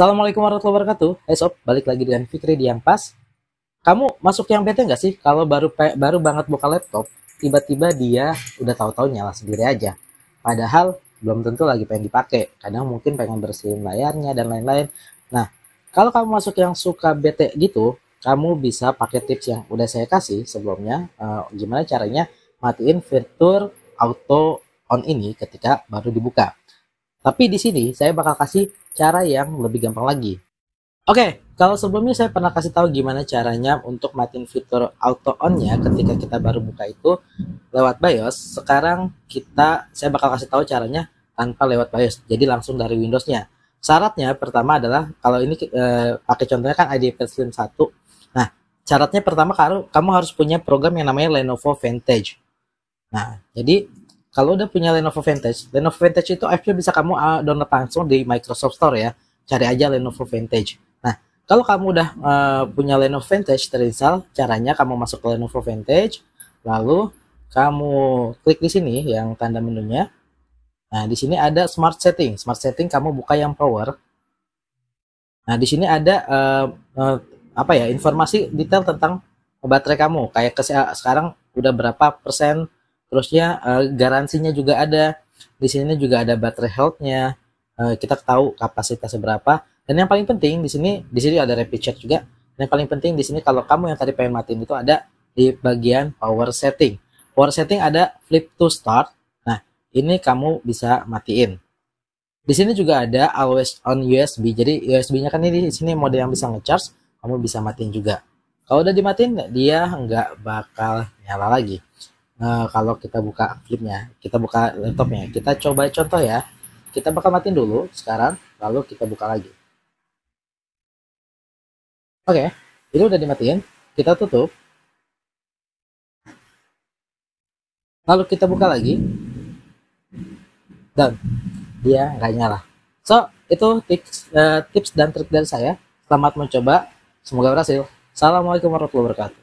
Assalamualaikum warahmatullahi wabarakatuh. Hai eh, sob, balik lagi dengan Fikri di yang pas. Kamu masuk yang bete nggak sih kalau baru baru banget buka laptop, tiba-tiba dia udah tahu-tahu nyala sendiri aja. Padahal belum tentu lagi pengen dipakai. Kadang mungkin pengen bersihin layarnya dan lain-lain. Nah, kalau kamu masuk yang suka bete gitu, kamu bisa pakai tips yang udah saya kasih sebelumnya. Uh, gimana caranya matiin fitur auto on ini ketika baru dibuka. Tapi di sini saya bakal kasih cara yang lebih gampang lagi. Oke, okay, kalau sebelumnya saya pernah kasih tahu gimana caranya untuk matiin fitur auto on-nya ketika kita baru buka itu lewat BIOS. Sekarang kita saya bakal kasih tahu caranya tanpa lewat BIOS. Jadi langsung dari Windows-nya. Syaratnya pertama adalah kalau ini eh, pakai contohnya kan ID Slim 1. Nah, syaratnya pertama kamu harus punya program yang namanya Lenovo Vantage. Nah, jadi kalau udah punya Lenovo Vantage, Lenovo Vantage itu actually bisa kamu ah, download langsung di Microsoft Store ya. Cari aja Lenovo Vantage. Nah, kalau kamu udah uh, punya Lenovo Vantage terinstall, caranya kamu masuk ke Lenovo Vantage, lalu kamu klik di sini yang tanda menunya. Nah, di sini ada Smart Setting. Smart Setting kamu buka yang Power. Nah, di sini ada uh, uh, apa ya informasi detail tentang baterai kamu. Kayak sekarang udah berapa persen terusnya uh, garansinya juga ada di sini juga ada baterai healthnya uh, kita tahu kapasitasnya berapa dan yang paling penting di sini di sini ada rapid charge juga dan yang paling penting di sini kalau kamu yang tadi pengen matiin itu ada di bagian power setting power setting ada flip to start nah ini kamu bisa matiin di sini juga ada always on USB jadi USB-nya kan ini di sini mode yang bisa ngecharge kamu bisa matiin juga kalau udah dimatiin dia nggak bakal nyala lagi Eh, kalau kita buka flipnya, kita buka laptopnya, kita coba contoh ya. Kita bakal matiin dulu sekarang, lalu kita buka lagi. Oke, itu udah dimatiin. Kita tutup. Lalu kita buka lagi. Dan dia nggak nyala. So, itu tips, uh, tips dan trik dari saya. Selamat mencoba. Semoga berhasil. Assalamualaikum warahmatullahi wabarakatuh.